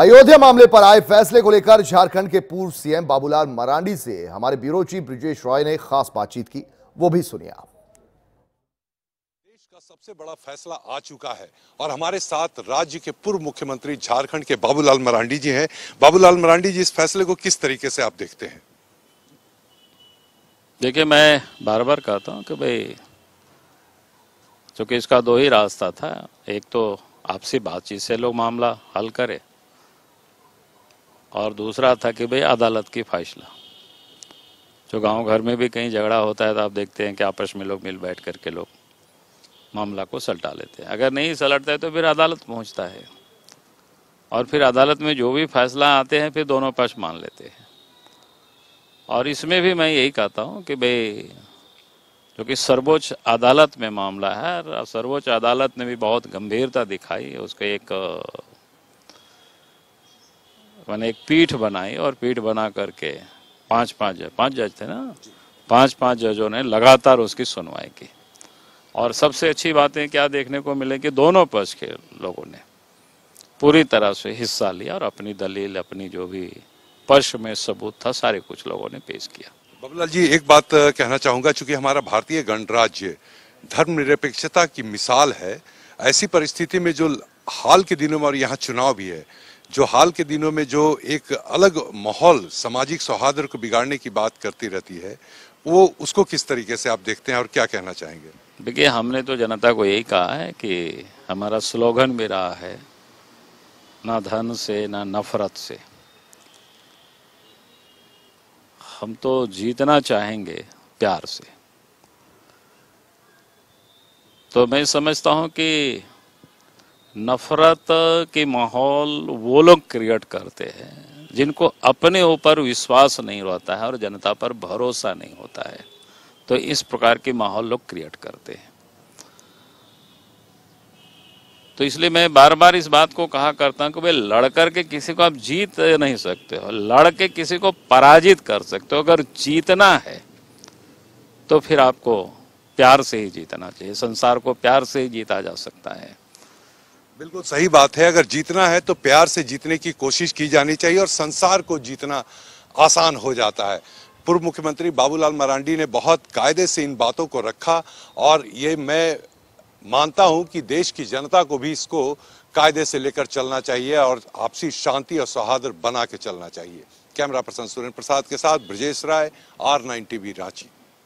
अयोध्या मामले पर आए फैसले को लेकर झारखंड के पूर्व सीएम बाबूलाल मरांडी से हमारे ब्यूरो चीफ ब्रिजेश रॉय ने खास बातचीत की वो भी सुनिए आप देश का सबसे बड़ा फैसला आ चुका है और हमारे साथ राज्य के पूर्व मुख्यमंत्री झारखंड के बाबूलाल मरांडी जी हैं बाबूलाल मरांडी जी इस फैसले को किस तरीके से आप देखते हैं देखिए मैं बार बार कहता हूँ कि भाई चूंकि इसका दो ही रास्ता था एक तो आपसी बातचीत से लोग मामला हल करें और दूसरा था कि भाई अदालत की फैसला जो गांव घर में भी कहीं झगड़ा होता है तो आप देखते हैं कि आपस में लोग मिल बैठ करके लोग मामला को सलटा लेते हैं अगर नहीं सलटता है तो फिर अदालत पहुंचता है और फिर अदालत में जो भी फैसला आते हैं फिर दोनों पक्ष मान लेते हैं और इसमें भी मैं यही कहता हूँ कि भाई जो कि सर्वोच्च अदालत में मामला है और सर्वोच्च अदालत ने भी बहुत गंभीरता दिखाई उसके एक मैंने एक पीठ बनाई और पीठ बना करके पांच पांच जज पांच जज थे ना पांच पांच जजों ने लगातार उसकी सुनवाई की और सबसे अच्छी बातें क्या देखने को मिले कि दोनों पक्ष के लोगों ने पूरी तरह से हिस्सा लिया और अपनी दलील अपनी जो भी पक्ष में सबूत था सारे कुछ लोगों ने पेश किया बबलाल जी एक बात कहना चाहूंगा चूंकि हमारा भारतीय गणराज्य धर्म निरपेक्षता की मिसाल है ऐसी परिस्थिति में जो हाल के दिनों में और यहाँ चुनाव भी है जो हाल के दिनों में जो एक अलग माहौल सामाजिक सौहार्द को बिगाड़ने की बात करती रहती है वो उसको किस तरीके से आप देखते हैं और क्या कहना चाहेंगे देखिए हमने तो जनता को यही कहा है कि हमारा स्लोगन भी रहा है ना धन से ना नफरत से हम तो जीतना चाहेंगे प्यार से तो मैं समझता हूं कि नफरत के माहौल वो लोग क्रिएट करते हैं जिनको अपने ऊपर विश्वास नहीं रहता है और जनता पर भरोसा नहीं होता है तो इस प्रकार के माहौल लोग क्रिएट करते हैं तो इसलिए मैं बार बार इस बात को कहा करता हूं कि भाई लड़कर के किसी को आप जीत नहीं सकते हो लड़ के किसी को पराजित कर सकते हो अगर जीतना है तो फिर आपको प्यार से ही जीतना चाहिए संसार को प्यार से ही जीता जा सकता है बिल्कुल सही बात है अगर जीतना है तो प्यार से जीतने की कोशिश की जानी चाहिए और संसार को जीतना आसान हो जाता है पूर्व मुख्यमंत्री बाबूलाल मरांडी ने बहुत कायदे से इन बातों को रखा और ये मैं मानता हूं कि देश की जनता को भी इसको कायदे से लेकर चलना चाहिए और आपसी शांति और सौहार्द बना के चलना चाहिए कैमरा पर्सन सुरेंद्र प्रसाद के साथ ब्रजेश राय आर नाइन रांची